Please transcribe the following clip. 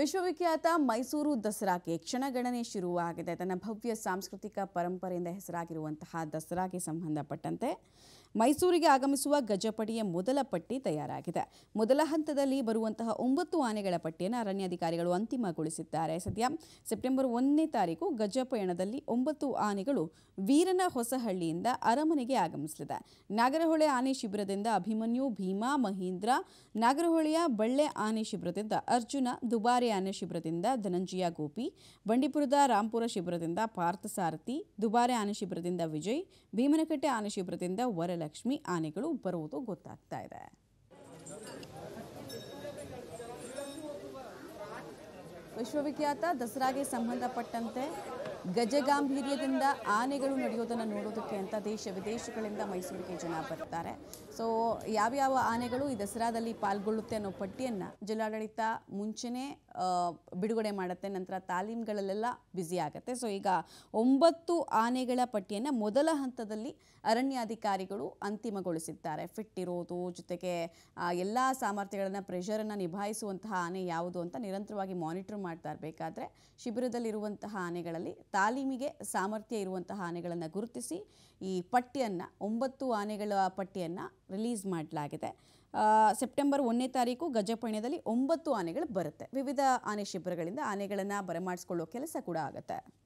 ವಿಶ್ವವಿಖ್ಯಾತ ಮೈಸೂರು ದಸರಾಕ್ಕೆ ಕ್ಷಣಗಣನೆ ಶುರುವಾಗಿದೆ ತನ್ನ ಭವ್ಯ ಸಾಂಸ್ಕೃತಿಕ ಪರಂಪರೆಯಿಂದ ಹೆಸರಾಗಿರುವಂತಹ ದಸರಾಗೆ ಸಂಬಂಧಪಟ್ಟಂತೆ ಮೈಸೂರಿಗೆ ಆಗಮಿಸುವ ಗಜಪಡೆಯ ಮೊದಲ ಪಟ್ಟಿ ತಯಾರಾಗಿದೆ ಮೊದಲ ಹಂತದಲ್ಲಿ ಬರುವಂತಹ ಒಂಬತ್ತು ಆನೆಗಳ ಪಟ್ಟಿಯನ್ನು ಅರಣ್ಯಾಧಿಕಾರಿಗಳು ಅಂತಿಮಗೊಳಿಸಿದ್ದಾರೆ ಸದ್ಯ ಸೆಪ್ಟೆಂಬರ್ ಒಂದನೇ ತಾರೀಕು ಗಜಪಯಣದಲ್ಲಿ ಒಂಬತ್ತು ಆನೆಗಳು ವೀರನ ಹೊಸಹಳ್ಳಿಯಿಂದ ಅರಮನೆಗೆ ಆಗಮಿಸಲಿದೆ ನಾಗರಹೊಳೆ ಆನೆ ಶಿಬಿರದಿಂದ ಅಭಿಮನ್ಯು ಭೀಮಾ ಮಹೀಂದ್ರ ನಾಗರಹೊಳೆಯ ಬಳ್ಳೆ ಆನೆ ಶಿಬಿರದಿಂದ ಅರ್ಜುನ ದುಬಾರಿ ಬಳ್ಳಾರಿ ಆನೆ ಶಿಬಿರದಿಂದ ಧನಂಜಯ ಗೋಪಿ ಬಂಡೀಪುರದ ರಾಂಪುರ ಶಿಬಿರದಿಂದ ಸಾರಥಿ ದುಬಾರೆ ಆನೆ ಶಿಬಿರದಿಂದ ವಿಜಯ್ ಭೀಮನಕಟ್ಟೆ ಆನೆ ಶಿಬಿರದಿಂದ ವರಲಕ್ಷ್ಮಿ ಆನೆಗಳು ಬರುವುದು ಗೊತ್ತಾಗ್ತಾ ಇದೆ ವಿಶ್ವವಿಖ್ಯಾತ ದಸರಾಗೆ ಸಂಬಂಧಪಟ್ಟಂತೆ ಗಜಗಾಂಭೀರ್ಯದಿಂದ ಆನೆಗಳು ನಡೆಯೋದನ್ನು ನೋಡೋದಕ್ಕೆ ಅಂತ ದೇಶ ವಿದೇಶಗಳಿಂದ ಮೈಸೂರಿಗೆ ಜನ ಬರ್ತಾರೆ ಸೊ ಯಾವ್ಯಾವ ಆನೆಗಳು ಈ ದಸರಾದಲ್ಲಿ ಪಾಲ್ಗೊಳ್ಳುತ್ತೆ ಅನ್ನೋ ಪಟ್ಟಿಯನ್ನು ಜಿಲ್ಲಾಡಳಿತ ಮುಂಚೆನೇ ಬಿಡುಗಡೆ ಮಾಡುತ್ತೆ ನಂತರ ತಾಲೀಮ್ಗಳಲ್ಲೆಲ್ಲ ಬ್ಯುಸಿ ಆಗುತ್ತೆ ಸೊ ಈಗ ಒಂಬತ್ತು ಆನೆಗಳ ಪಟ್ಟಿಯನ್ನು ಮೊದಲ ಹಂತದಲ್ಲಿ ಅರಣ್ಯಾಧಿಕಾರಿಗಳು ಅಂತಿಮಗೊಳಿಸಿದ್ದಾರೆ ಫಿಟ್ ಇರೋದು ಜೊತೆಗೆ ಎಲ್ಲ ಸಾಮರ್ಥ್ಯಗಳನ್ನು ಪ್ರೆಷರನ್ನು ನಿಭಾಯಿಸುವಂತಹ ಆನೆ ಯಾವುದು ಅಂತ ನಿರಂತರವಾಗಿ ಮಾನಿಟರ್ ಮಾಡ್ತಾ ಇರಬೇಕಾದ್ರೆ ಶಿಬಿರದಲ್ಲಿರುವಂತಹ ಆನೆಗಳಲ್ಲಿ ತಾಲೀಮಿಗೆ ಸಾಮರ್ಥ್ಯ ಇರುವಂತಹ ಆನೆಗಳನ್ನು ಗುರುತಿಸಿ ಈ ಪಟ್ಟಿಯನ್ನು ಒಂಬತ್ತು ಆನೆಗಳ ಪಟ್ಟಿಯನ್ನು ರಿಲೀಸ್ ಮಾಡಲಾಗಿದೆ ಸೆಪ್ಟೆಂಬರ್ ಒಂದನೇ ತಾರೀಕು ಗಜಪಣ್ಯದಲ್ಲಿ ಒಂಬತ್ತು ಆನೆಗಳು ಬರುತ್ತೆ ವಿವಿಧ ಆನೆ ಶಿಬಿರಗಳಿಂದ ಆನೆಗಳನ್ನು ಬರಮಾಡಿಸ್ಕೊಳ್ಳೋ ಕೆಲಸ ಕೂಡ ಆಗುತ್ತೆ